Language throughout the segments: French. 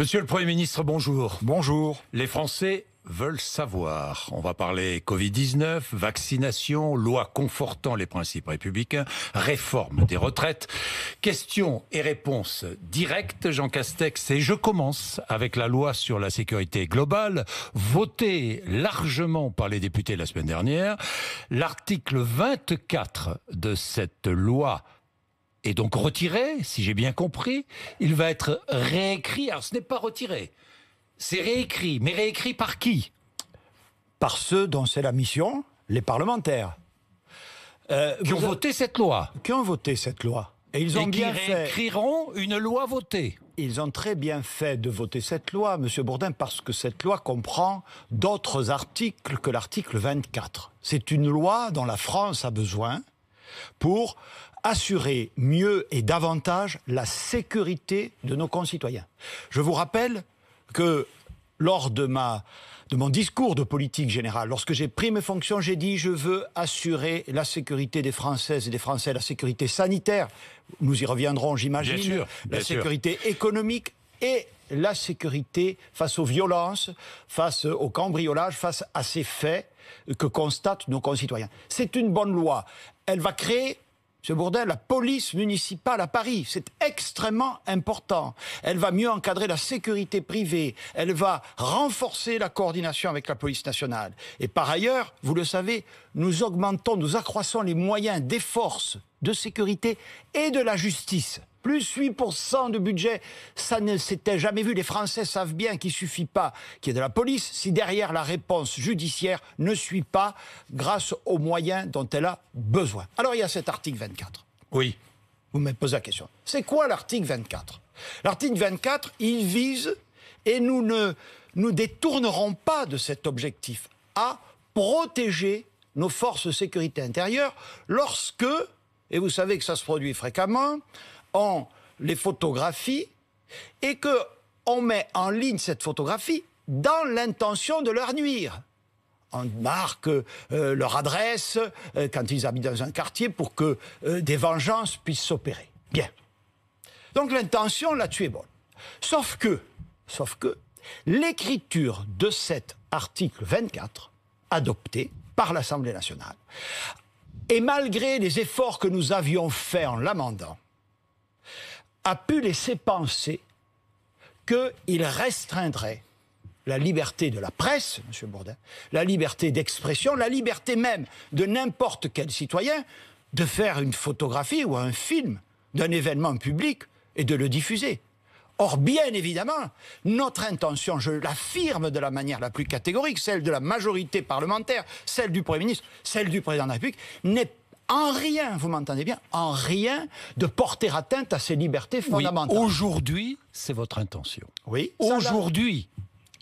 Monsieur le Premier ministre, bonjour. Bonjour. Les Français veulent savoir. On va parler Covid-19, vaccination, loi confortant les principes républicains, réforme des retraites. Questions et réponses directes, Jean Castex. Et je commence avec la loi sur la sécurité globale, votée largement par les députés la semaine dernière. L'article 24 de cette loi et donc retiré, si j'ai bien compris. Il va être réécrit. Alors ce n'est pas retiré, c'est réécrit. Mais réécrit par qui Par ceux dont c'est la mission, les parlementaires. Euh, qui ont voté cette loi. Qui ont voté cette loi. Et ils ont réécriront une loi votée. Ils ont très bien fait de voter cette loi, Monsieur Bourdin, parce que cette loi comprend d'autres articles que l'article 24. C'est une loi dont la France a besoin pour assurer mieux et davantage la sécurité de nos concitoyens. Je vous rappelle que lors de ma de mon discours de politique générale. Lorsque j'ai pris mes fonctions, j'ai dit je veux assurer la sécurité des Françaises et des Français, la sécurité sanitaire, nous y reviendrons, j'imagine, la sécurité économique et la sécurité face aux violences, face au cambriolage, face à ces faits que constatent nos concitoyens. C'est une bonne loi elle va créer ce Bourdin, la police municipale à Paris, c'est extrêmement important. Elle va mieux encadrer la sécurité privée, elle va renforcer la coordination avec la police nationale. Et par ailleurs, vous le savez, nous augmentons, nous accroissons les moyens des forces de sécurité et de la justice plus 8% de budget, ça ne s'était jamais vu. Les Français savent bien qu'il suffit pas qu'il y ait de la police si derrière la réponse judiciaire ne suit pas grâce aux moyens dont elle a besoin. Alors il y a cet article 24. Oui. Vous me posez la question. C'est quoi l'article 24 L'article 24, il vise, et nous ne nous détournerons pas de cet objectif, à protéger nos forces de sécurité intérieure lorsque, et vous savez que ça se produit fréquemment, ont les photographies et que on met en ligne cette photographie dans l'intention de leur nuire. On marque euh, leur adresse euh, quand ils habitent dans un quartier pour que euh, des vengeances puissent s'opérer. Bien. Donc l'intention là-dessus est bonne. Sauf que, sauf que, l'écriture de cet article 24, adopté par l'Assemblée nationale, et malgré les efforts que nous avions faits en l'amendant, a pu laisser penser qu'il restreindrait la liberté de la presse, M. Bourdin, la liberté d'expression, la liberté même de n'importe quel citoyen de faire une photographie ou un film d'un événement public et de le diffuser. Or, bien évidemment, notre intention, je l'affirme de la manière la plus catégorique, celle de la majorité parlementaire, celle du Premier ministre, celle du Président de la République, n'est en rien, vous m'entendez bien, en rien de porter atteinte à ces libertés fondamentales. aujourd'hui, c'est votre intention. Oui. Aujourd'hui.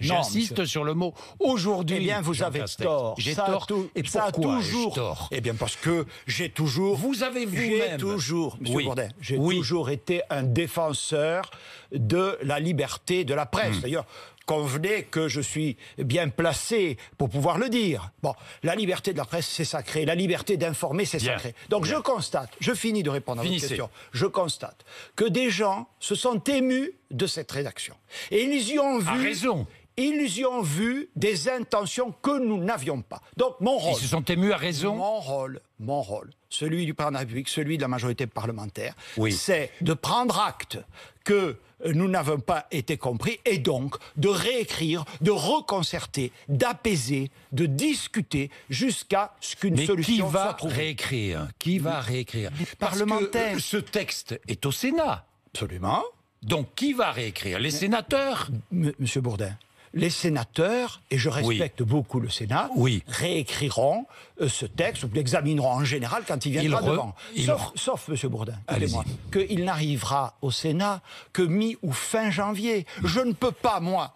J'insiste sur le mot aujourd'hui. Eh bien, vous avez tort. J'ai tort. et ça pourquoi toujours. Tort eh bien, parce que j'ai toujours. Vous avez vu toujours, Monsieur Bourdin, j'ai toujours été un défenseur de la liberté de la presse. Hmm. D'ailleurs, convenez que je suis bien placé pour pouvoir le dire. Bon, la liberté de la presse, c'est sacré. La liberté d'informer, c'est sacré. Donc je constate, je finis de répondre à votre question, je constate que des gens se sont émus de cette rédaction. Et ils y ont vu... raison ils y ont vu des intentions que nous n'avions pas. Donc mon rôle. Ils se sont émus à raison. Mon rôle, mon rôle, celui du président celui de la majorité parlementaire, c'est de prendre acte que nous n'avons pas été compris et donc de réécrire, de reconcerter, d'apaiser, de discuter jusqu'à ce qu'une solution qui va Réécrire qui va réécrire Parce Parlementaire. Que ce texte est au Sénat. Absolument. Donc qui va réécrire Les sénateurs Monsieur Bourdin, les sénateurs, et je respecte beaucoup le Sénat, réécriront euh, ce texte ou l'examineront en général quand il viendra devant. sauf, Monsieur M. Bourdin, qu'il n'arrivera au Sénat que mi ou fin janvier. Je ne peux pas, moi,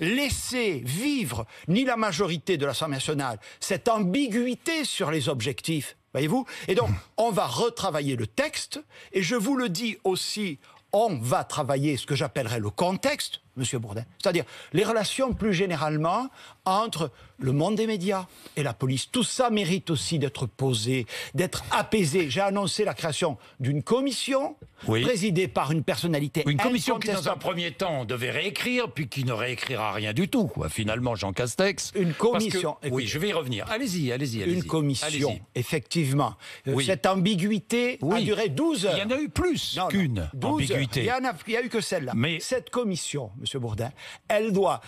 laisser vivre, ni la majorité de l'Assemblée nationale, cette ambiguïté sur les objectifs. Voyez-vous Et donc, on va retravailler le texte, et je vous le dis aussi, on va travailler ce que j'appellerais le contexte, Monsieur Bourdin. C'est-à-dire les relations plus généralement entre le monde des médias et la police. Tout ça mérite aussi d'être posé, d'être apaisé. J'ai annoncé la création d'une commission présidée par une personnalité. Une commission qui, dans un premier temps, devait réécrire, puis qui ne réécrira rien du tout. Finalement, Jean Castex. Une commission. oui, je vais y revenir. Allez-y, allez-y. Allez une commission, effectivement. Euh, cette ambiguïté a duré 12 heures. Il y en a eu plus qu'une ambiguïté. Il n'y en a, a eu que celle-là. Mais cette commission, M. Bourdin, elle doit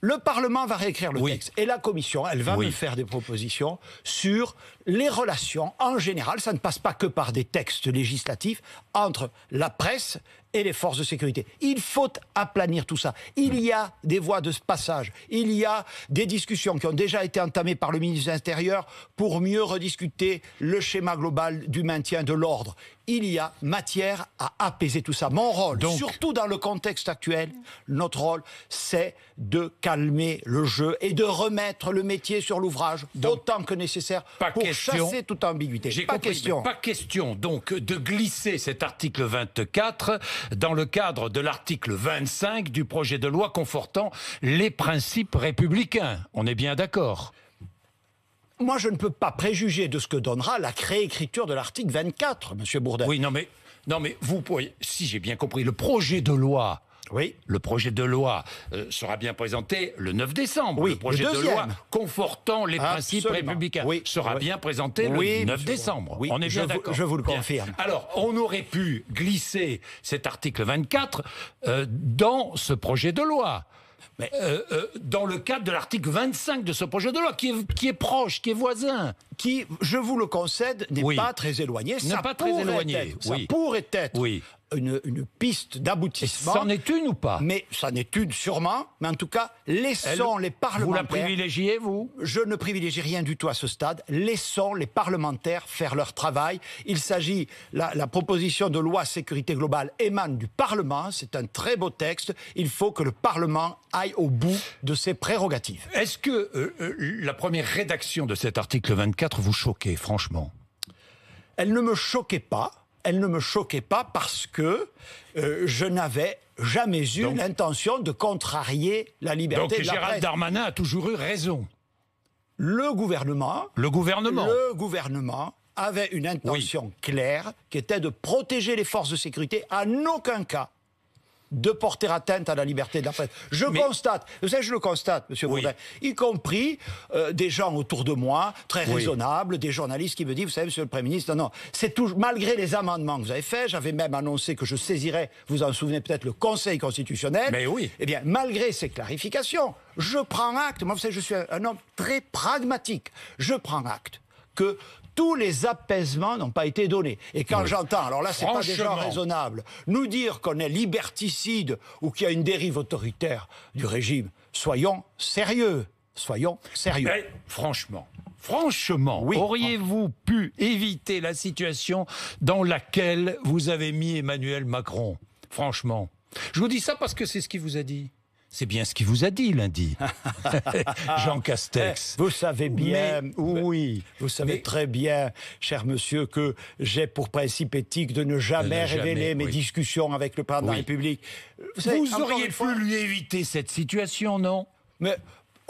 le Parlement va réécrire le texte et la Commission, elle va me faire des propositions sur les relations en général. Ça ne passe pas que par des textes législatifs entre la presse et les forces de sécurité. Il faut aplanir tout ça. Il y a des voies de passage. Il y a des discussions qui ont déjà été entamées par le ministre de l'Intérieur pour mieux rediscuter le schéma global du maintien de l'ordre. Il y a matière à apaiser tout ça. Mon rôle, surtout dans le contexte actuel, notre rôle, c'est de calmer le jeu et de remettre le métier sur l'ouvrage d'autant que nécessaire pour chasser toute ambiguïté. Pas question. Pas question donc de glisser cet article 24 dans le cadre de l'article 25 du projet de loi confortant les principes républicains. On est bien d'accord moi, je ne peux pas préjuger de ce que donnera la réécriture de l'article 24, Monsieur Bourdin. Oui, non, mais non, mais vous pourriez, si j'ai bien compris, le projet de loi le projet de loi euh, sera bien présenté le 9 décembre. Le projet de loi confortant les principes républicains sera bien présenté le 9 décembre. On est bien d'accord. Je vous le confirme. Alors, on aurait pu glisser cet article 24 euh, dans ce projet de loi. Euh, dans le cadre de l'article 25 de ce projet de loi, qui est, proche, qui est voisin. Qui, je vous le concède, n'est pas très éloigné. Ça pas très éloigné. pourrait être une, piste d'aboutissement. C'en est une ou pas Mais c'en est une sûrement. Mais en tout cas, laissons les parlementaires. Vous la privilégiez, vous Je ne privilégie rien du tout à ce stade. Laissons les parlementaires faire leur travail. Il s'agit. La, proposition de loi sécurité globale émane du Parlement. C'est un très beau texte. Il faut que le Parlement aille au bout de ses prérogatives. Est-ce que euh, euh, la première rédaction de cet article 24 vous choquait, franchement Elle ne me choquait pas elle ne me choquait pas parce que euh, je n'avais jamais eu l'intention de contrarier la liberté de la Gérald Darmanin a toujours eu raison. Le gouvernement, le gouvernement, le gouvernement avait une intention claire qui était de protéger les forces de sécurité, en aucun cas de porter atteinte à la liberté de la presse. Je constate, vous savez, je le constate, Monsieur oui. y compris euh, des gens autour de moi, très raisonnables, des journalistes qui me disent, vous savez, Monsieur le Premier ministre, non, non, c'est toujours, malgré les amendements que vous avez faits, j'avais même annoncé que je saisirais, vous en souvenez peut-être, le Conseil constitutionnel. Mais oui. Eh bien, malgré ces clarifications, je prends acte. Moi, vous savez, je suis un homme très pragmatique. Je prends acte que tous les apaisements n'ont pas été donnés. Et quand j'entends, alors là, c'est pas déjà raisonnable, nous dire qu'on est liberticide ou qu'il y a une dérive autoritaire du régime, soyons sérieux. Soyons sérieux. franchement, Franchement, oui. auriez-vous pu éviter la situation dans laquelle vous avez mis Emmanuel Macron Franchement. Je vous dis ça parce que c'est ce qu'il vous a dit. C'est bien ce qu'il vous a dit lundi, Jean Castex. Eh, vous savez bien, oui, vous savez très bien, cher monsieur, que j'ai pour principe éthique de ne jamais révéler mes discussions avec le président de la République. Vous, auriez pu lui éviter cette situation, non mais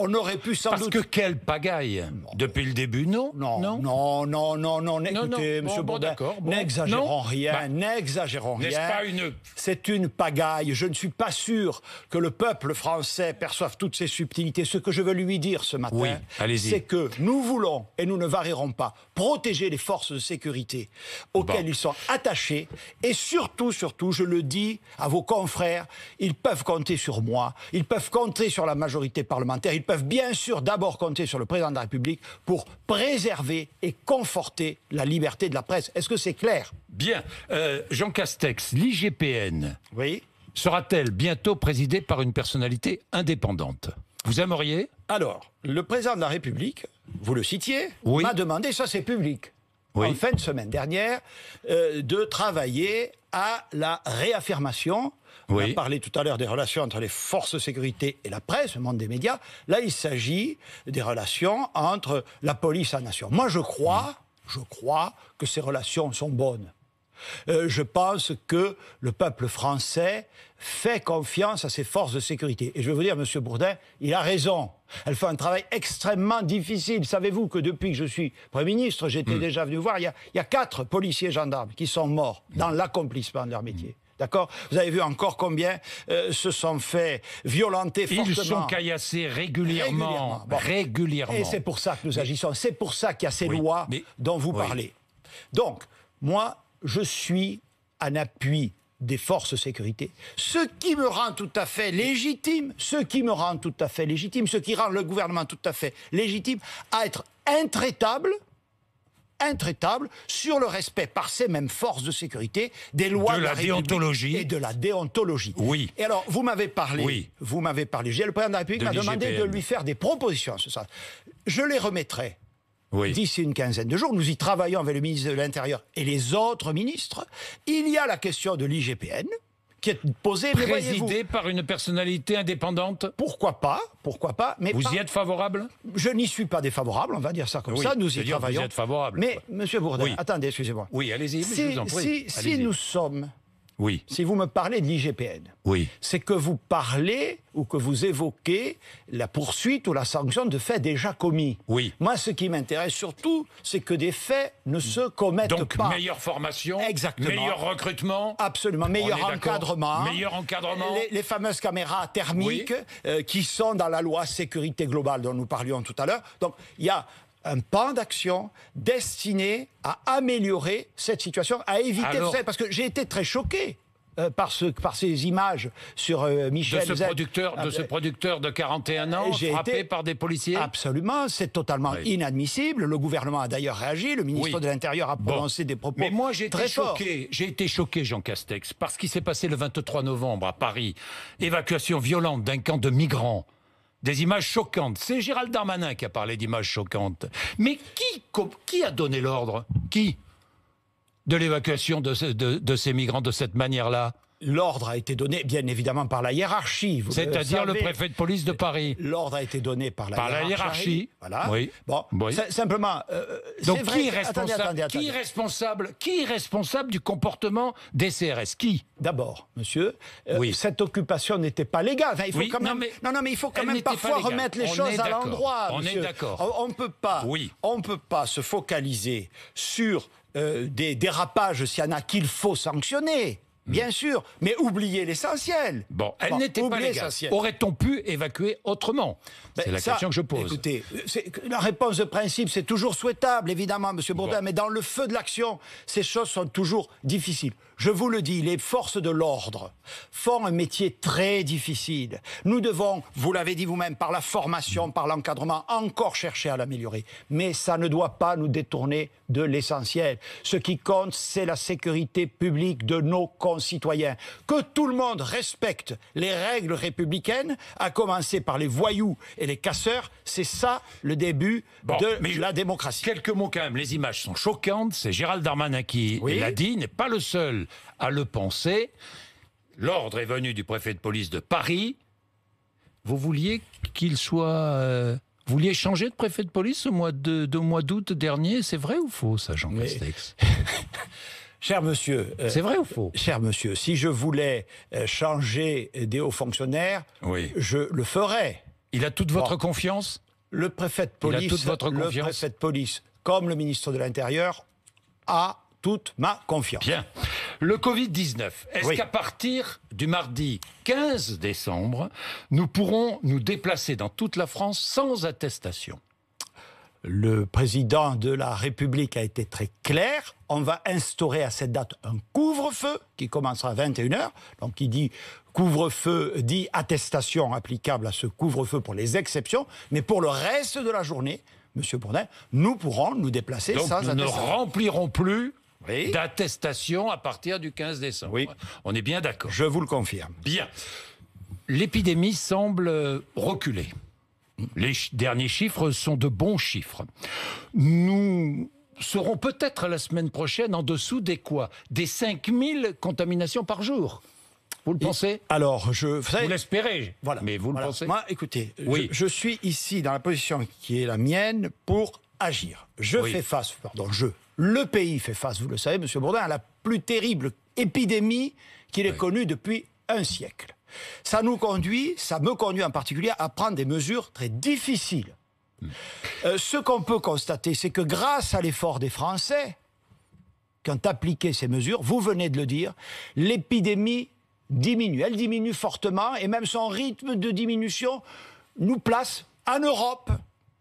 on aurait pu sans Parce que quelle pagaille Depuis le début, non Non, non, non, non, non, écoutez, M. Bon, n'exagérons rien, bah, n'exagérons rien. C'est une pagaille. Je ne suis pas sûr que le peuple français perçoive toutes ces subtilités. Ce que je veux lui dire ce matin, c'est que nous voulons, et nous ne varierons pas, protéger les forces de sécurité auxquelles ils sont attachés. Et surtout, surtout, je le dis à vos confrères, ils peuvent compter sur moi, ils peuvent compter sur la majorité parlementaire, peuvent bien sûr d'abord compter sur le président de la République pour préserver et conforter la liberté de la presse. Est-ce que c'est clair Bien. Euh, Jean Castex, l'IGPN oui sera-t-elle bientôt présidée par une personnalité indépendante Vous aimeriez Alors, le président de la République, vous le citiez, m'a demandé, ça c'est public, en fin de semaine dernière, euh, de travailler à la réaffirmation on a parlé tout à l'heure des relations entre les forces de sécurité et la presse, le monde des médias. Là, il s'agit des relations entre la police et la nation. Moi, je crois, hmm. je crois que ces relations sont bonnes. Euh, je pense que le peuple français fait confiance à ses forces de sécurité. Et je vais vous dire, Monsieur Bourdin, il a raison. Elle fait un travail extrêmement difficile. Savez-vous que depuis que je suis Premier ministre, j'étais hmm. déjà venu voir, il y, a, quatre policiers gendarmes qui sont morts hmm. dans l'accomplissement de leur métier. D'accord Vous avez vu encore combien euh, se sont fait violenter fortement. Ils sont caillassés régulièrement. Régulièrement. Et c'est pour ça que nous agissons. C'est pour ça qu'il y a ces lois dont vous parlez. Donc, moi, je suis en appui des forces de sécurité, ce qui me rend tout à fait légitime, ce qui me rend tout à fait légitime, ce qui rend le gouvernement tout à fait légitime à être intraitable intraitable sur le respect par ces mêmes forces de sécurité des lois de, la, et de la déontologie. Oui. Et alors vous m'avez parlé, oui. vous m'avez parlé. Le président de la République m'a demandé de lui faire des propositions Je les remettrai. D'ici une quinzaine de jours, nous y travaillons avec le ministre de l'Intérieur et les autres ministres. Il y a la question de l'IGPN qui est posée. par une personnalité indépendante Pourquoi pas Pourquoi pas mais Vous y êtes favorable Je n'y suis pas défavorable, on va dire ça comme ça, nous y travaillons. Vous êtes favorable. Mais, monsieur Bourdin, attendez, excusez-moi. Oui, allez-y, je vous en prie. si nous sommes oui. Si vous me parlez de l'IGPN, oui. c'est que vous parlez ou que vous évoquez la poursuite ou la sanction de faits déjà commis. Oui. Moi, ce qui m'intéresse surtout, c'est que des faits ne se commettent pas. Donc, meilleure formation, Exactement. meilleur recrutement. Absolument, meilleur encadrement. Meilleur encadrement. Les, fameuses caméras thermiques euh, qui sont dans la loi sécurité globale dont nous parlions tout à l'heure. Donc, il y a un pan d'action destiné à améliorer cette situation, à éviter Parce que j'ai été très choqué euh, par, ce, par ces images sur euh, Michel de ce, producteur, de ce euh, producteur de 41 ans frappé par des policiers Absolument, c'est totalement inadmissible. Le gouvernement a d'ailleurs réagi, le ministre de l'Intérieur a prononcé des propos Mais moi, j'ai été choqué, j'ai été choqué, Jean Castex, par ce qui s'est passé le 23 novembre à Paris. Évacuation violente d'un camp de migrants. Des images choquantes. C'est Gérald Darmanin qui a parlé d'images choquantes. Mais qui, a donné l'ordre Qui De l'évacuation de ces migrants de cette manière-là L'ordre a été donné, bien évidemment, par la hiérarchie. C'est-à-dire le, préfet de police de Paris. L'ordre a été donné par la par hiérarchie. la hiérarchie. Voilà. Oui. Bon, simplement. Euh, vrai, qui, est responsable, qui, est responsable, du comportement des CRS Qui D'abord, monsieur, euh, oui. cette occupation n'était pas légale. il faut quand même, non, mais, non, mais il faut quand même parfois remettre les choses à l'endroit. On est d'accord. On ne peut pas. Oui. On peut pas se focaliser sur euh, des dérapages s'il y en a qu'il faut sanctionner. Mm. bien sûr, mais oubliez l'essentiel. Bon, elle n'était pas l'essentiel. Aurait-on pu évacuer autrement ben, C'est la question que je pose. Écoutez, la réponse de principe, c'est toujours souhaitable, évidemment, Monsieur Bourdin, mais dans le feu de l'action, ces choses sont toujours difficiles. Je vous le dis, les forces de l'ordre font un métier très difficile. Nous devons, vous l'avez dit vous-même, par la formation, par l'encadrement, encore chercher à l'améliorer. Mais ça ne doit pas nous détourner de l'essentiel. Ce qui compte, c'est la sécurité publique de nos concitoyens. Que tout le monde respecte les règles républicaines, à commencer par les voyous et les casseurs, c'est ça le début de la démocratie. Quelques mots quand même, les images sont choquantes, c'est Gérald Darmanin qui l'a dit, n'est pas le seul à le penser. L'ordre est venu du préfet de police de Paris. Vous vouliez qu'il soit... Euh, vouliez changer de préfet de police au mois de, d'août dernier, c'est vrai ou faux ça, Jean Castex Cher monsieur, euh, c'est vrai ou faux euh, Cher monsieur, si je voulais changer des hauts fonctionnaires, je le ferais. Il a toute votre confiance Le préfet de police, Il a toute votre confiance. le préfet de police, comme le ministre de l'Intérieur, a toute ma confiance. Bien. Le Covid-19, est-ce qu'à partir du mardi 15 décembre, nous pourrons nous déplacer dans toute la France sans attestation le président de la République a été très clair. On va instaurer à cette date un couvre-feu qui commencera à 21h. Donc, qui dit couvre-feu dit attestation applicable à ce couvre-feu pour les exceptions. Mais pour le reste de la journée, Monsieur Bourdin, nous pourrons nous déplacer Donc sans nous ne remplirons plus d'attestation à partir du 15 décembre. Oui. On est bien d'accord. Je vous le confirme. Bien. L'épidémie semble reculer. Les derniers chiffres sont de bons chiffres. Nous serons peut-être la semaine prochaine en dessous des quoi Des 5000 contaminations par jour. Vous le pensez Alors, je. Vous, l'espérez, voilà. Mais vous le pensez Moi, écoutez, je, suis ici dans la position qui est la mienne pour agir. Je fais face, pardon, je, le pays fait face, vous le savez, Monsieur Bourdin, à la plus terrible épidémie qu'il ait connue depuis un siècle. Ça nous conduit, ça me conduit en particulier à prendre des mesures très difficiles. Hmm. Euh, ce qu'on peut constater, c'est que grâce à l'effort des Français, qui ont appliqué ces mesures, vous venez de le dire, l'épidémie diminue. Elle diminue fortement et même son rythme de diminution nous place en Europe,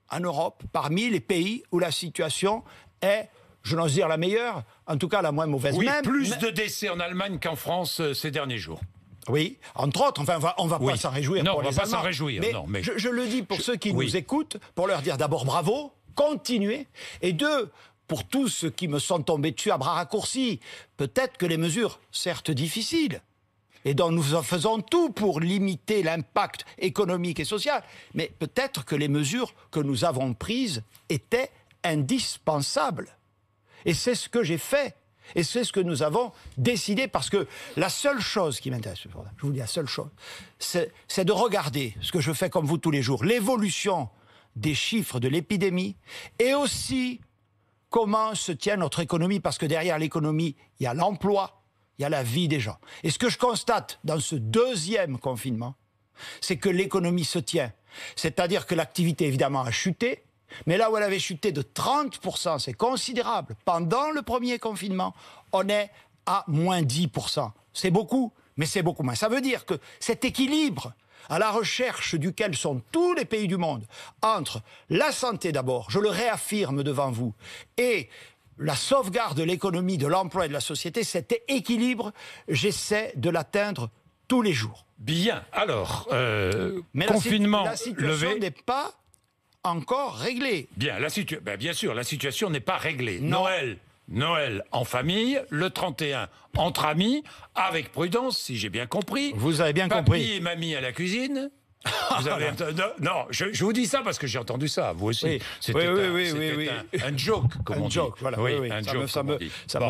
en Europe parmi les pays où la situation est je n'ose dire la meilleure, en tout cas la moins mauvaise oui, plus de décès en Allemagne qu'en France euh, ces derniers jours. Oui, entre autres, enfin, on va, on va pas s'en réjouir. Non, va pas s'en réjouir. Mais non, Je, le dis pour ceux qui nous écoutent, pour leur dire d'abord bravo, continuez, et deux, pour tous ceux qui me sont tombés dessus à bras raccourcis, peut-être que les mesures, certes difficiles, et dont nous en faisons tout pour limiter l'impact économique et social, mais peut-être que les mesures que nous avons prises étaient indispensables. Et c'est ce que j'ai fait. Et c'est ce que nous avons décidé parce que la seule chose qui m'intéresse, je vous dis la seule chose, c'est de regarder ce que je fais comme vous tous les jours, l'évolution des chiffres de l'épidémie et aussi comment se tient notre économie parce que derrière l'économie, il y a l'emploi, il y a la vie des gens. Et ce que je constate dans ce deuxième confinement, c'est que l'économie se tient. C'est-à-dire que l'activité évidemment a chuté, mais là où elle avait chuté de 30%, c'est considérable. Pendant le premier confinement, on est à moins 10%. C'est beaucoup, mais c'est beaucoup moins. Ça veut dire que cet équilibre à la recherche duquel sont tous les pays du monde, entre la santé d'abord, je le réaffirme devant vous, et la sauvegarde de l'économie, de l'emploi et de la société, cet équilibre, j'essaie de l'atteindre tous les jours. Bien, alors, euh, mais confinement levé. n'est pas encore réglé. — Bien, la situ... Ben, bien sûr, la situation n'est pas réglée. Noël, Noël en famille, le 31 entre amis, avec prudence, si j'ai bien compris. Vous avez bien compris. Papi et mamie à la cuisine. non, je, vous dis ça parce que j'ai entendu ça, vous aussi. Oui. C'était oui, oui, un, oui, un, un, joke, comme un on dit. Joke, un ça joke, me, ça, me,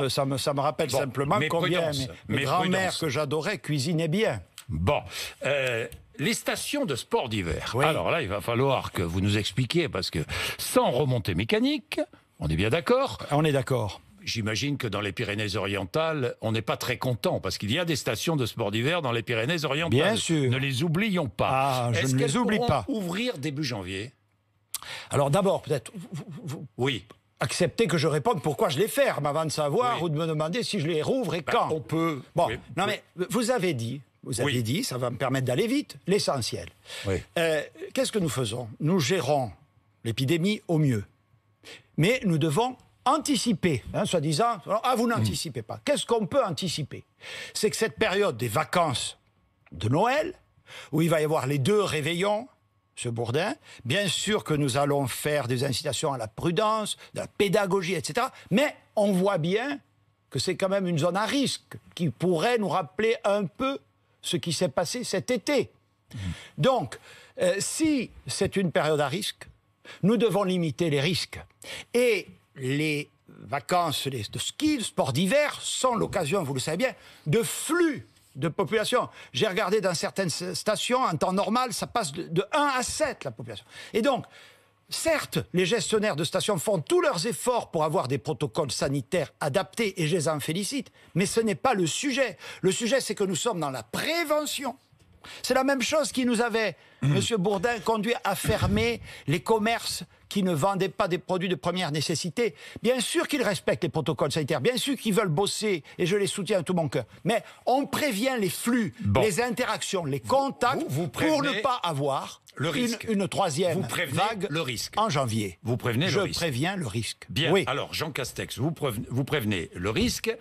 ça, me, ça me rappelle simplement combien mes, grand-mères que j'adorais cuisinaient bien. Bon. Euh, les stations de sport d'hiver. Alors là, il va falloir que vous nous expliquiez, parce que sans remontée mécanique, on est bien d'accord On est d'accord. J'imagine que dans les Pyrénées-Orientales, on n'est pas très content parce qu'il y a des stations de sport d'hiver dans les Pyrénées-Orientales. Bien sûr. Ne les oublions pas. Ah, je ne les oublie pas. Ouvrir début janvier. Alors d'abord, peut-être. Oui accepter que je réponde pourquoi je les ferme avant de savoir ou de me demander si je les rouvre et ben, quand. On peut. Bon, non mais vous avez dit vous avez dit, ça va me permettre d'aller vite, l'essentiel. Euh, qu'est-ce que nous faisons Nous gérons l'épidémie au mieux. Mais nous devons anticiper, hein, soi-disant, ah vous n'anticipez pas. Qu'est-ce qu'on peut anticiper C'est que cette période des vacances de Noël, où il va y avoir les deux réveillons, ce Bourdin, bien sûr que nous allons faire des incitations à la prudence, de la pédagogie, etc. Mais on voit bien que c'est quand même une zone à risque qui pourrait nous rappeler un peu ce qui s'est passé cet été. Donc, euh, si c'est une période à risque, nous devons limiter les risques. Et les vacances les, de ski, de sport d'hiver, sont l'occasion, vous le savez bien, de flux de population. J'ai regardé dans certaines stations, en temps normal, ça passe de, de 1 à 7, la population. Et donc, Certes, les gestionnaires de stations font tous leurs efforts pour avoir des protocoles sanitaires adaptés et je les en félicite, mais ce n'est pas le sujet. Le sujet, c'est que nous sommes dans la prévention. C'est la même chose qui nous avait, M. Mmh. Bourdin, conduit à fermer les commerces qui ne vendaient pas des produits de première nécessité. Bien sûr qu'ils respectent les protocoles sanitaires, bien sûr qu'ils veulent bosser, et je les soutiens à tout mon cœur. Mais on prévient les flux, les interactions, les contacts pour ne pas avoir Une, troisième vague le risque. en janvier. Vous prévenez je le risque. Je préviens le risque. Bien. Alors, Jean Castex, vous prévenez le risque.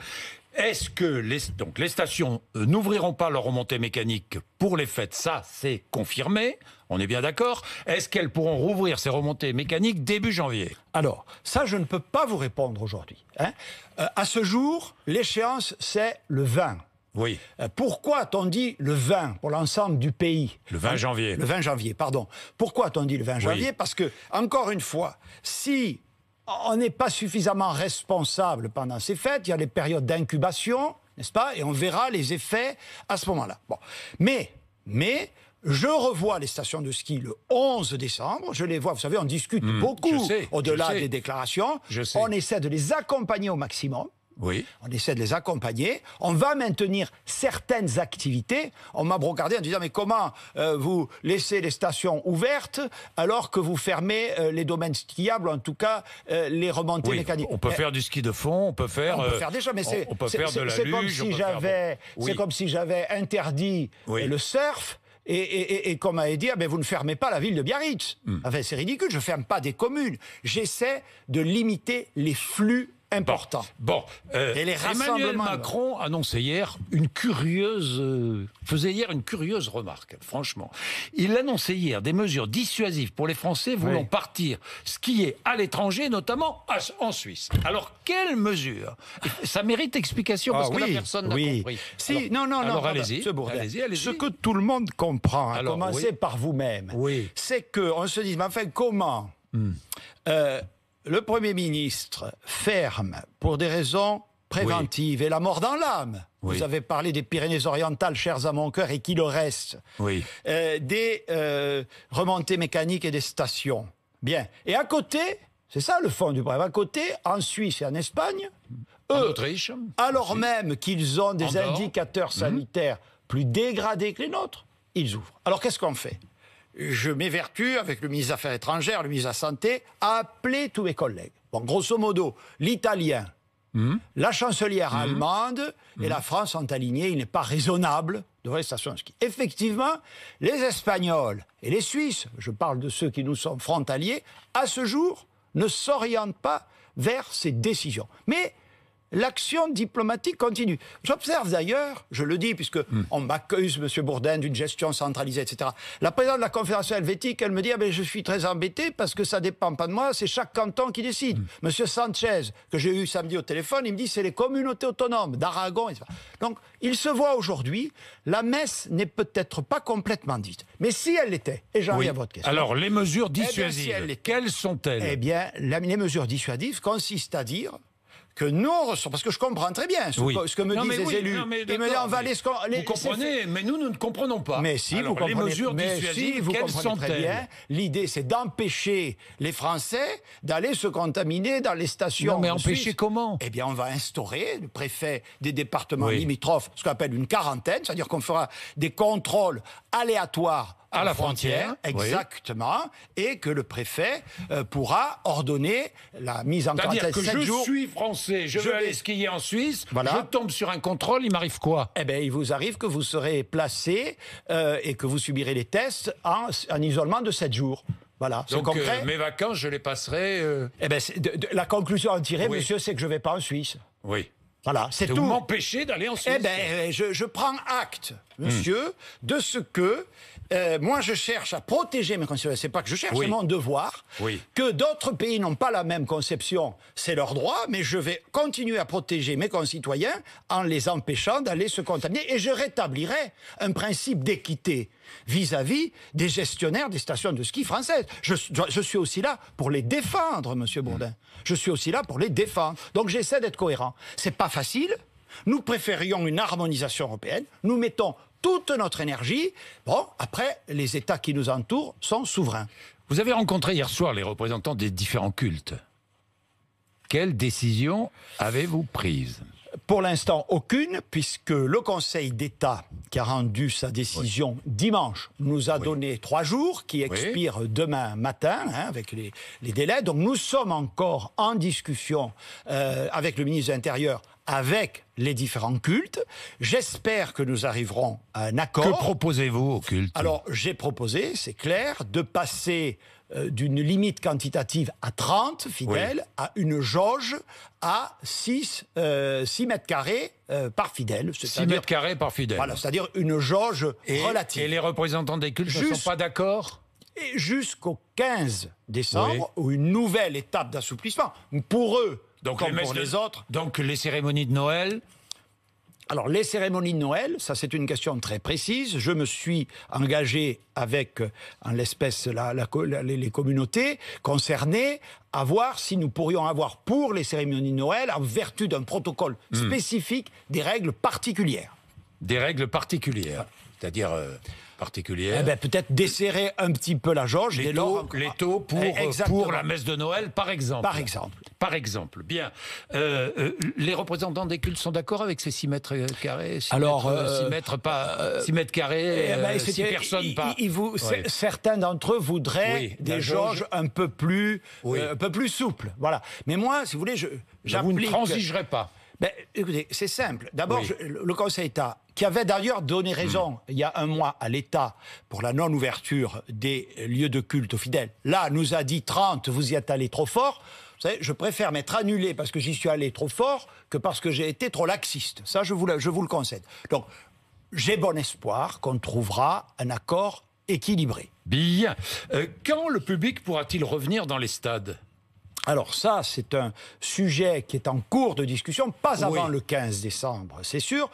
Est-ce que les, donc les stations euh, n'ouvriront pas leur remontée mécanique pour les fêtes Ça, c'est confirmé. On est bien d'accord. Est-ce qu'elles pourront rouvrir ces remontées mécaniques début janvier Alors, ça, je ne peux pas vous répondre aujourd'hui. Hein. Euh, à ce jour, l'échéance, c'est le 20. Oui. Euh, pourquoi a-t-on dit le 20 pour l'ensemble du pays Le 20 hein? janvier. Le 20 janvier, pardon. Pourquoi a-t-on dit le 20 janvier Parce que, encore une fois, si on n'est pas suffisamment responsable pendant ces fêtes. Il y a les périodes d'incubation, n'est-ce pas Et on verra les effets à ce moment-là. Bon. Mais, mais, je revois les stations de ski le 11 décembre. Je les vois, vous savez, on discute hmm, beaucoup au-delà des déclarations. On essaie de les accompagner au maximum. On essaie de les accompagner. On va maintenir certaines activités. On m'a brocardé en disant mais comment euh, vous laissez les stations ouvertes alors que vous fermez euh, les domaines skiables, en tout cas euh, les remontées mécaniques. On peut faire du ski de fond, on peut faire. Ah, on peut faire déjà, mais c'est comme si j'avais, comme si j'avais interdit le surf. Et, et, et, comme à dire, mais vous ne fermez pas la ville de Biarritz. Hmm. c'est ridicule, je ne ferme pas des communes. J'essaie de limiter les flux important. Bon, euh, Et les Emmanuel Macron annonçait hier une curieuse, euh, faisait hier une curieuse remarque. Franchement, il annonçait hier des mesures dissuasives pour les Français voulant ce partir skier à l'étranger, notamment en Suisse. Alors quelles mesures Ça mérite explication ah parce que personne n'a compris. Si, non, non, non. Ce, ce que tout le monde comprend, à commencer par vous-même, c'est que on se dit, mais enfin, comment hmm. euh, le Premier ministre ferme pour des raisons préventives et la mort dans l'âme. Vous avez parlé des Pyrénées-Orientales, chers à mon cœur, et qui le reste. Oui. Euh, des euh, remontées mécaniques et des stations. Bien. Et à côté, c'est ça le fond du problème, à côté, en Suisse et en Espagne, eux, alors même qu'ils ont des indicateurs mhm. sanitaires plus dégradés que les nôtres, ils ouvrent. Alors qu'est-ce qu'on fait je m'évertue, avec le ministre des Affaires étrangères, le ministre de la Santé, à appeler tous mes collègues. Bon, grosso modo, l'italien, hmm. la chancelière hmm. allemande et hmm. la France sont alignés. Il n'est pas raisonnable de rester stations Effectivement, les Espagnols et les Suisses, je parle de ceux qui nous sont frontaliers, à ce jour, ne s'orientent pas vers ces décisions. Mais l'action diplomatique continue. J'observe d'ailleurs, je le dis, puisque hmm. on m'accuse, M. Bourdin, d'une gestion centralisée, etc. La présidente de la Confédération helvétique, elle me dit ah ben, Je suis très embêté parce que ça dépend pas de moi, c'est chaque canton qui décide. Hmm. Monsieur Sanchez, que j'ai eu samedi au téléphone, il me dit C'est les communautés autonomes d'Aragon. etc. Donc, il se voit aujourd'hui, la messe n'est peut-être pas complètement dite. Mais si elle l'était, et j'en oui. à votre question. Alors, les mesures eh dissuasives, quelles sont-elles Eh bien, les mesures dissuasives consistent à dire que nous ressentons parce que je comprends très bien ce, que, ce me disent les élus. Non mais on va aller... Les, vous comprenez, mais nous, nous ne comprenons pas. Mais si, vous comprenez, mais si, vous comprenez très bien, l'idée, c'est d'empêcher les Français d'aller se contaminer dans les stations. Non, mais empêcher comment Eh bien, on va instaurer, le préfet des départements limitrophes, ce qu'on appelle une quarantaine, c'est-à-dire qu'on fera des contrôles aléatoires à la frontière, exactement, et que le préfet euh, pourra ordonner la mise en quarantaine. C'est-à-dire que je suis français, je, veux vais... aller skier en Suisse, voilà. je tombe sur un contrôle, il m'arrive quoi Eh bien, il vous arrive que vous serez placé euh, et que vous subirez les tests en, isolement de 7 jours. Voilà, Donc euh, mes vacances, je les passerai. Eh bien, la conclusion à tirer, monsieur, c'est que je ne vais pas en Suisse. Oui. Voilà, c'est tout. Vous m'empêchez d'aller en Suisse. Eh bien, je, prends acte, monsieur, de ce que euh, moi je cherche à protéger mes concitoyens. C'est pas que je cherche, c'est mon devoir. Que d'autres pays n'ont pas la même conception, c'est leur droit, mais je vais continuer à protéger mes concitoyens en les empêchant d'aller se contaminer. Et je rétablirai un principe d'équité vis-à-vis des gestionnaires des stations de ski françaises. Je, je suis aussi là pour les défendre, Monsieur mm. Bourdin. Je suis aussi là pour les défendre. Donc j'essaie d'être cohérent. C'est pas facile. Nous préférions une harmonisation européenne. Nous mettons toute notre énergie. Bon, après, les États qui nous entourent sont souverains. Vous avez rencontré hier soir les représentants des différents cultes. Quelle décision avez-vous prise Pour l'instant, aucune, puisque le Conseil d'État, qui a rendu sa décision dimanche, nous a donné trois jours, qui expirent demain matin, hein, avec les, délais. Donc nous sommes encore en discussion euh, avec le ministre de l'Intérieur avec les différents cultes. J'espère que nous arriverons à un accord. Que proposez-vous aux cultes Alors, j'ai proposé, c'est clair, de passer euh, d'une limite quantitative à 30 fidèles à une jauge à 6, 6 euh, mètres carrés euh, par fidèle. 6 mètres carrés par fidèle. Voilà, c'est-à-dire une jauge relative. Et les représentants des cultes ne sont pas d'accord jusqu'au 15 décembre, ou où une nouvelle étape d'assouplissement. Pour eux, donc les autres. Donc les cérémonies de Noël. Alors les cérémonies de Noël, ça c'est une question très précise. Je me suis engagé avec, euh, l'espèce, la, les communautés concernées à voir si nous pourrions avoir pour les cérémonies de Noël, en vertu d'un protocole hmm. spécifique, des règles particulières. Des règles particulières c'est-à-dire euh, particulière. Eh ben, peut-être desserrer un petit peu la jauge. Les, taux, les taux pour, eh, euh, pour, la messe de Noël, par exemple. Par exemple. Par exemple. Bien. Euh, les représentants des cultes sont d'accord avec ces 6 eh mètres carrés Alors, mètres, 6 mètres, pas, 6 mètres carrés, 6 personnes pas. vous, Certains d'entre eux voudraient des jauges un peu plus, un peu plus souples. Voilà. Mais moi, si vous voulez, je, j'applique. Vous ne transigerez pas. Ben, écoutez, c'est simple. D'abord, le Conseil d'État qui avait d'ailleurs donné raison hmm. il y a un mois à l'État pour la non-ouverture des lieux de culte aux fidèles, là nous a dit 30, vous y êtes allé trop fort. Vous savez, je préfère m'être annulé parce que j'y suis allé trop fort que parce que j'ai été trop laxiste. Ça, je vous, le concède. Donc, j'ai bon espoir qu'on trouvera un accord équilibré. Bien. Euh, quand le public pourra-t-il revenir dans les stades alors ça, c'est un sujet qui est en cours de discussion, pas avant le 15 décembre, c'est sûr.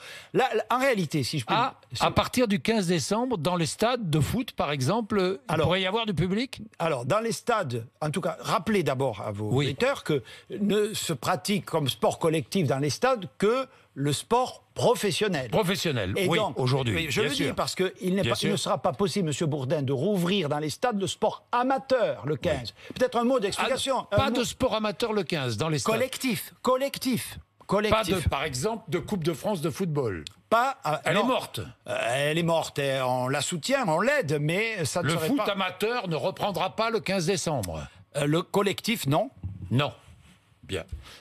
en réalité, si je peux... Ah, à partir du 15 décembre, dans les stades de foot, par exemple, il pourrait y avoir du public Alors, dans les stades, en tout cas, rappelez d'abord à vos lecteurs que ne se pratique comme sport collectif dans les stades que le sport professionnel. Professionnel, oui, aujourd'hui. Je le dis parce qu'il ne sera pas possible, Monsieur Bourdin, de rouvrir dans les stades le sport amateur le 15. Peut-être un mot d'explication. Ah, pas de sport amateur le 15 dans les stades. Collectif, collectif. Collectif. par exemple, de Coupe de France de football. Pas, ah, euh, elle est morte. elle est morte. on la soutient, on l'aide, mais ça ne le pas. Le foot amateur ne reprendra pas le 15 décembre. Euh, le collectif, non. Non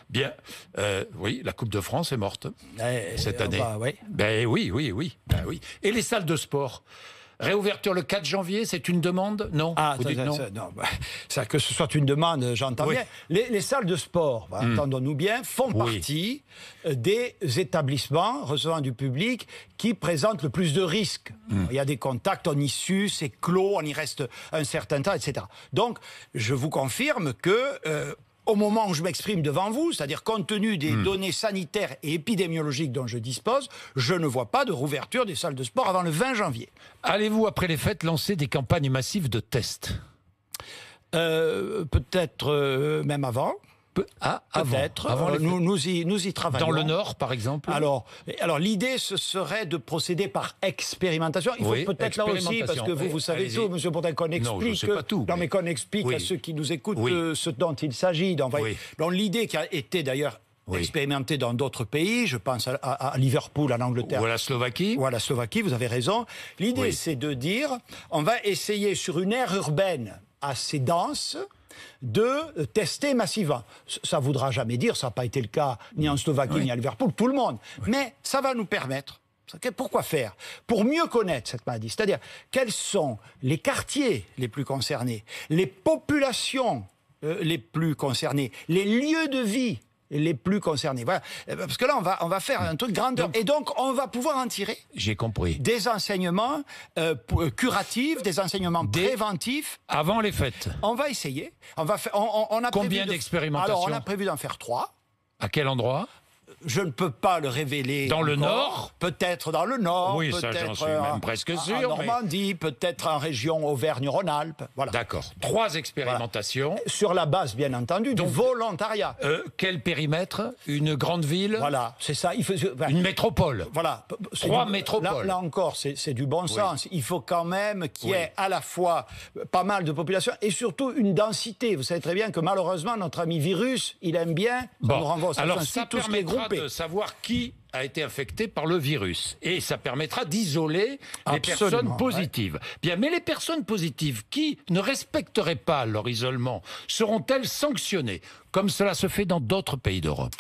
bien, euh, oui, la Coupe de France est morte eh, eh, cette oh, année. Bah, ben oui, oui, oui, ben oui. Et les salles de sport. Réouverture le 4 janvier, c'est une demande Non Ah, ça, non, bah, que ce soit une demande, euh, j'entends bien. Les, salles de sport, bah, hmm. entendons-nous bien, font partie euh, des établissements recevant du public qui présentent le plus de risques. Hmm. Il y a des contacts, on y c'est clos, on y reste un certain temps, etc. Donc, je vous confirme que au moment où je m'exprime devant vous, c'est-à-dire compte tenu des hmm. données sanitaires et épidémiologiques dont je dispose, je ne vois pas de rouverture des salles de sport avant le 20 janvier. Allez-vous, après les fêtes, lancer des campagnes massives de tests euh, Peut-être euh, même avant à peut Avant, euh, nous, nous, y, nous y travaillons. Dans le Nord, par exemple Alors, alors l'idée, ce serait de procéder par expérimentation. Il faut peut-être là aussi, parce que vous, vous savez eh, tout, M. Bourdin, qu'on explique, non, mais... explique à ceux qui nous écoutent euh, ce dont il s'agit. Dans l'idée qui a été d'ailleurs expérimentée dans d'autres pays. Je pense à, Liverpool, à, l'Angleterre. – Ou à la Slovaquie. Ou à la Slovaquie, vous avez raison. L'idée, c'est de dire, on va essayer sur une aire urbaine assez dense, de tester massivement. Ça ne voudra jamais dire, ça n'a pas été le cas ni en Slovaquie ni à Liverpool, tout le monde. Mais ça va nous permettre, pourquoi faire Pour mieux connaître cette maladie, c'est-à-dire quels sont les quartiers les plus concernés, les populations euh, les plus concernées, les lieux de vie les plus concernés. Voilà. Euh, parce que là, on va, on va faire un truc grandeur. et donc, on va pouvoir en tirer. J'ai compris. Des enseignements euh, euh, curatifs, des enseignements préventifs. Avant les fêtes. On va essayer. On va faire, on, a Combien d'expérimentations Alors, on a prévu d'en faire trois. À quel endroit je ne peux pas le révéler. Dans le Nord Peut-être dans le Nord. Oui, ça j'en suis euh, presque sûr. En Normandie, peut-être en région Auvergne-Rhône-Alpes. Voilà. D'accord. Trois expérimentations. Sur la base, bien entendu, Donc, du volontariat. Euh, quel périmètre Une grande ville Voilà, c'est ça. Une métropole Voilà. Trois métropoles. Là, encore, c'est du bon sens. Il faut quand même qu'il y ait à la fois pas mal de population et surtout une densité. Vous savez très bien que malheureusement, notre ami virus, il aime bien. Alors, ça de savoir qui a été infecté par le virus. Et ça permettra d'isoler les personnes positives. Bien, mais les personnes positives qui ne respecteraient pas leur isolement seront-elles sanctionnées, comme cela se fait dans d'autres pays d'Europe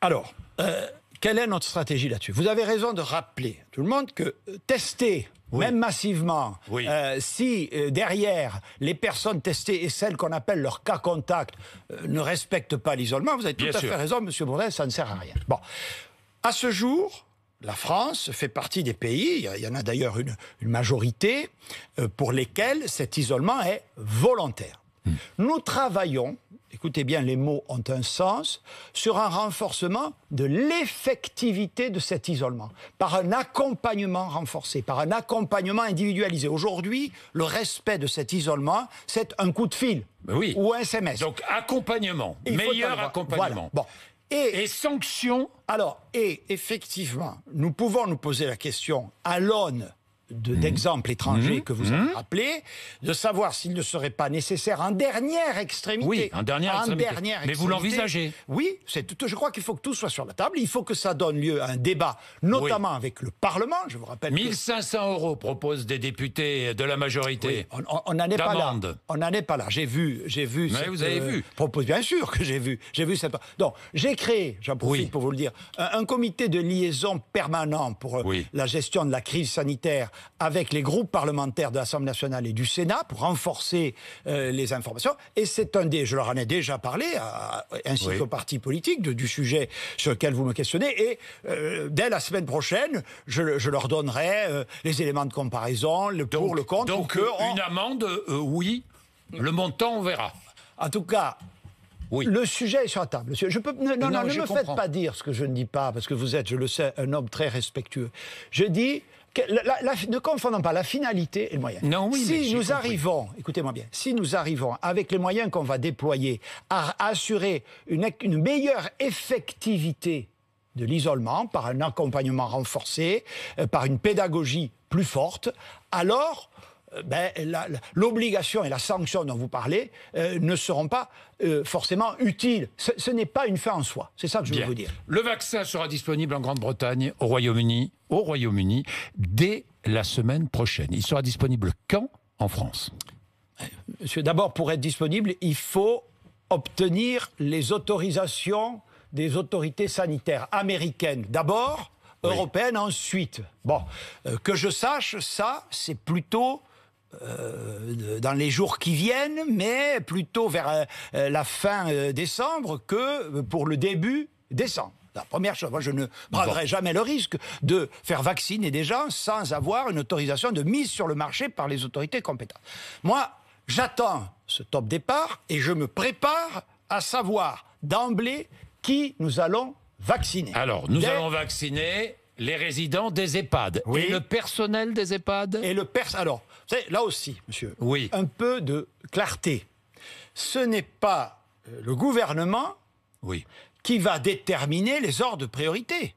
Alors, euh, quelle est notre stratégie là-dessus Vous avez raison de rappeler, tout le monde, que euh, tester même massivement, euh, si euh, derrière les personnes testées et celles qu'on appelle leurs cas contacts euh, ne respectent pas l'isolement, vous avez tout à fait raison, Monsieur Bourdin, ça ne sert à rien. Bon, à ce jour. La France fait partie des pays, il y en a d'ailleurs une, majorité, pour lesquels cet isolement est volontaire. Hmm. Nous travaillons écoutez bien, les mots ont un sens, sur un renforcement de l'effectivité de cet isolement, par un accompagnement renforcé, par un accompagnement individualisé. Aujourd'hui, le respect de cet isolement, c'est un coup de fil ben oui. ou un SMS. Donc accompagnement, meilleur accompagnement. Bon. Et, et sanctions Alors, et effectivement, nous pouvons nous poser la question à l'aune Mmh. d'exemples étrangers mmh. que vous avez mmh. rappelés, de savoir s'il ne serait pas nécessaire un dernière extrémité. Oui, un dernière, extrémité. Mais vous l'envisagez. Oui, c'est je crois qu'il faut que tout soit sur la table. Il faut que ça donne lieu à un débat, notamment avec le Parlement. Je vous rappelle. 1500 euros proposent des députés de la majorité. on n'en est pas là. On n'en est pas là. J'ai vu, j'ai vu. Mais vous avez euh, vu. Propose bien sûr que j'ai vu. J'ai vu cette. Donc j'ai créé, j'en profite pour vous le dire, un, comité de liaison permanent pour euh, la gestion de la crise sanitaire avec les groupes parlementaires de l'Assemblée nationale et du Sénat pour renforcer euh, les informations. Et c'est un des, je leur en ai déjà parlé, à, ainsi oui. qu'aux partis politiques, du sujet sur lequel vous me questionnez. Et euh, dès la semaine prochaine, je, leur donnerai euh, les éléments de comparaison, le pour, le compte. Donc une amende, oui. Le montant, on verra. En tout cas, oui. Le sujet est sur la table. Je peux, non, non, ne me faites pas dire ce que je ne dis pas, parce que vous êtes, je le sais, un homme très respectueux. Je dis, ne confondons pas la finalité et le moyen. si nous arrivons, écoutez-moi bien, si nous arrivons avec les moyens qu'on va déployer à, assurer une, meilleure effectivité de l'isolement par un accompagnement renforcé, euh, par une pédagogie plus forte, alors euh, ben, l'obligation et la sanction dont vous parlez euh, ne seront pas euh, forcément utiles. Ce, n'est pas une fin en soi. C'est ça que je veux vous dire. Le vaccin sera disponible en Grande-Bretagne, au Royaume-Uni, au Royaume-Uni dès la semaine prochaine. Il sera disponible quand en France Monsieur, d'abord, pour être disponible, il faut obtenir les autorisations des autorités sanitaires américaines. D'abord, européenne ensuite. Bon, que je sache, ça, c'est plutôt euh, dans les jours qui viennent, mais plutôt vers euh, euh, la fin décembre que pour le début décembre. La première chose, moi je ne prendrai jamais le risque de faire vacciner des gens sans avoir une autorisation de mise sur le marché par les autorités compétentes. Moi, j'attends ce top départ et je me prépare à savoir d'emblée qui nous allons vacciner. Alors, nous allons vacciner les résidents des EHPAD et le personnel des EHPAD Et le Alors, là aussi, monsieur, oui. un peu de clarté. Ce n'est pas euh, le gouvernement qui va déterminer les ordres de priorité.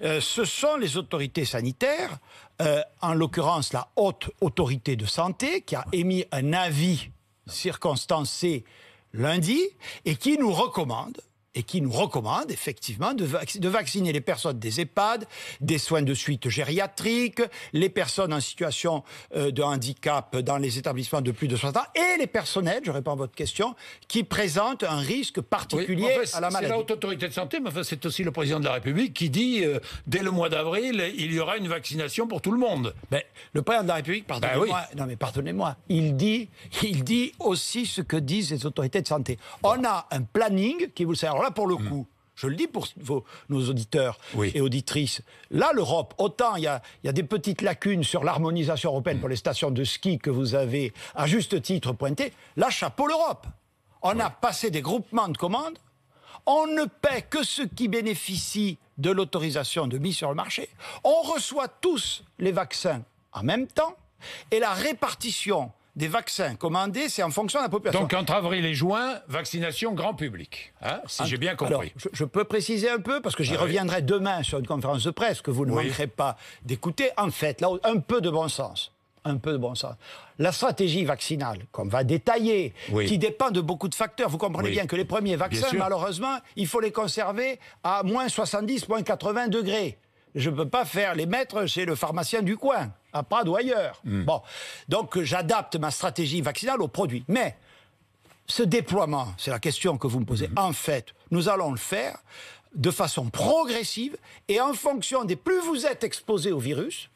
Euh, ce sont les autorités sanitaires, euh, en l'occurrence la haute autorité de santé, qui a émis un avis circonstancé lundi et qui nous recommande et qui nous recommande effectivement de, de, vacciner les personnes des EHPAD, des soins de suite gériatriques, les personnes en situation euh, de handicap dans les établissements de plus de 60 ans et les personnels, je réponds à votre question, qui présentent un risque particulier à la maladie. C'est la haute autorité de santé, mais enfin, c'est aussi le président de la République qui dit euh, dès le mois d'avril, il y aura une vaccination pour tout le monde. Ben, le président de la République, ben pardonnez-moi, non mais pardonnez-moi, il dit, il dit aussi ce que disent les autorités de santé. On a un planning qui vous sert là, pour le hmm. coup, Je le dis pour nos auditeurs et auditrices. Là, l'Europe, autant il y, a, des petites lacunes sur l'harmonisation européenne hmm. pour les stations de ski que vous avez à juste titre pointées, là, chapeau l'Europe. On a passé des groupements de commandes, on ne paie que ceux qui bénéficient de l'autorisation de mise sur le marché, on reçoit tous les vaccins en même temps, et la répartition des vaccins commandés, c'est en fonction de la population. Donc entre avril et juin, vaccination grand public, hein, si j'ai bien compris. je, peux préciser un peu, parce que j'y ah reviendrai demain sur une conférence de presse que vous ne manquerez pas d'écouter. En fait, là, un peu de bon sens. Un peu de bon sens. La stratégie vaccinale, qu'on va détailler, qui dépend de beaucoup de facteurs. Vous comprenez bien que les premiers vaccins, malheureusement, il faut les conserver à moins 70, moins 80 degrés je ne peux pas faire les mettre chez le pharmacien du coin, à Prades ou ailleurs. Hmm. Bon, donc j'adapte ma stratégie vaccinale aux produits. Mais ce déploiement, c'est la question que vous me posez, hmm. en fait, nous allons le faire de façon progressive et en fonction des plus vous êtes exposé au virus,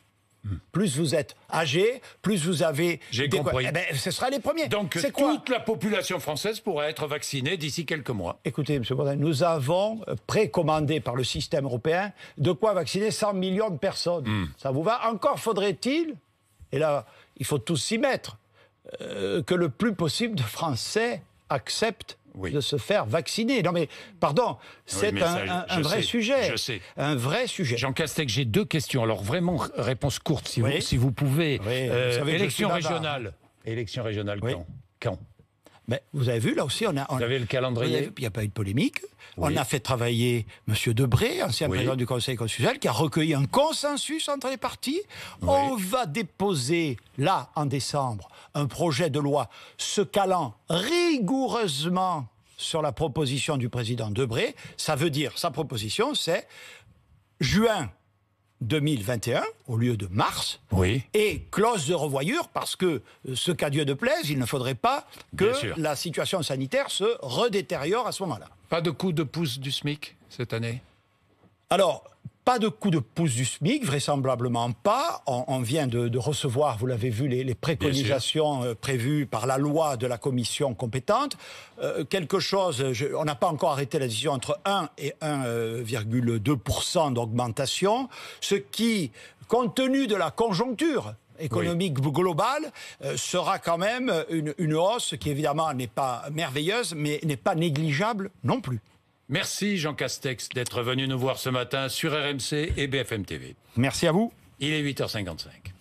plus vous êtes âgé, plus vous avez. J'ai compris. Eh ben, ce sera les premiers. Donc toute la population française pourra être vaccinée d'ici quelques mois. Écoutez, M. Bourdin, nous avons euh, précommandé par le système européen de quoi vacciner 100 millions de personnes. Hmm. Ça vous va Encore faudrait-il, et là, il faut tous s'y mettre, euh, que le plus possible de Français acceptent de se faire vacciner. Non mais, pardon, c'est un, vrai sujet. Un vrai sujet. Jean que j'ai deux questions. Alors vraiment, réponse courte, si, vous, si vous pouvez. Euh, élection régionale. Élection régionale quand Quand mais vous avez vu, là aussi, on a. vous avez le calendrier Il n'y a pas eu de polémique. On a fait travailler M. Debré, ancien président du Conseil constitutionnel, qui a recueilli un consensus entre les partis. On va déposer, là, en décembre, un projet de loi se calant rigoureusement sur la proposition du président Debré. Ça veut dire, sa proposition, c'est juin 2021 au lieu de mars. Oui. Et clause de revoyure parce que euh, ce qu'à Dieu de plaise, il ne faudrait pas que la situation sanitaire se redétériore à ce moment-là. Pas de coup de pouce du SMIC cette année Alors, pas de coup de pouce du SMIC, vraisemblablement pas. On, vient de, recevoir, vous l'avez vu, les, préconisations euh, prévues par la loi de la commission compétente. Euh, quelque chose, on n'a pas encore arrêté la décision entre 1 et 1,2% euh, d'augmentation, ce qui, compte tenu de la conjoncture, économique globale sera quand même une hausse qui évidemment n'est pas merveilleuse mais n'est pas négligeable non plus. Merci Jean Castex d'être venu nous voir ce matin sur RMC et BFM TV. Merci à vous. Il est 8h55.